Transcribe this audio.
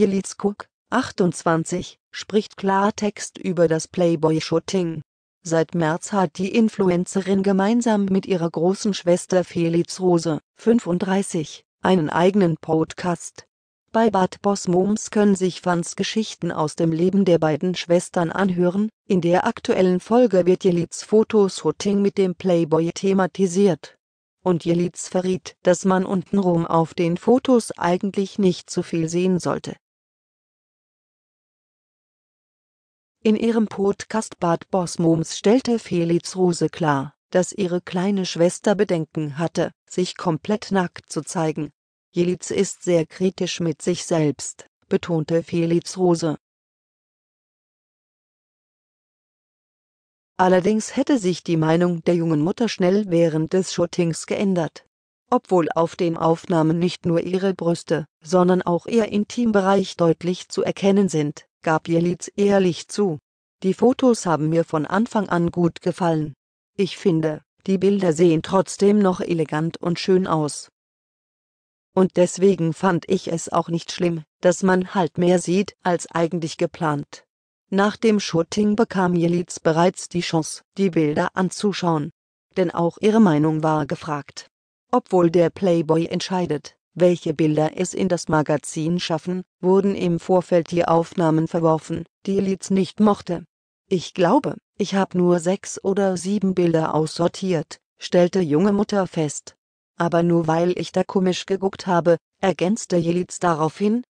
Jelitskuk, 28, spricht Klartext über das Playboy-Shooting. Seit März hat die Influencerin gemeinsam mit ihrer großen Schwester Felix Rose, 35, einen eigenen Podcast. Bei Bad Boss Moms können sich Fans Geschichten aus dem Leben der beiden Schwestern anhören. In der aktuellen Folge wird Jelits Fotoshooting mit dem Playboy thematisiert. Und Jelits verriet, dass man untenrum auf den Fotos eigentlich nicht zu viel sehen sollte. In ihrem Podcast Bad Boss Moms stellte Felix Rose klar, dass ihre kleine Schwester Bedenken hatte, sich komplett nackt zu zeigen. Jelitz ist sehr kritisch mit sich selbst, betonte Felix Rose. Allerdings hätte sich die Meinung der jungen Mutter schnell während des Shootings geändert. Obwohl auf den Aufnahmen nicht nur ihre Brüste, sondern auch ihr Intimbereich deutlich zu erkennen sind, gab Jelitz ehrlich zu. Die Fotos haben mir von Anfang an gut gefallen. Ich finde, die Bilder sehen trotzdem noch elegant und schön aus. Und deswegen fand ich es auch nicht schlimm, dass man halt mehr sieht, als eigentlich geplant. Nach dem Shooting bekam Jelitz bereits die Chance, die Bilder anzuschauen. Denn auch ihre Meinung war gefragt. Obwohl der Playboy entscheidet, welche Bilder es in das Magazin schaffen, wurden im Vorfeld die Aufnahmen verworfen, die Leeds nicht mochte. Ich glaube, ich habe nur sechs oder sieben Bilder aussortiert, stellte junge Mutter fest. Aber nur weil ich da komisch geguckt habe, ergänzte Jelitz daraufhin,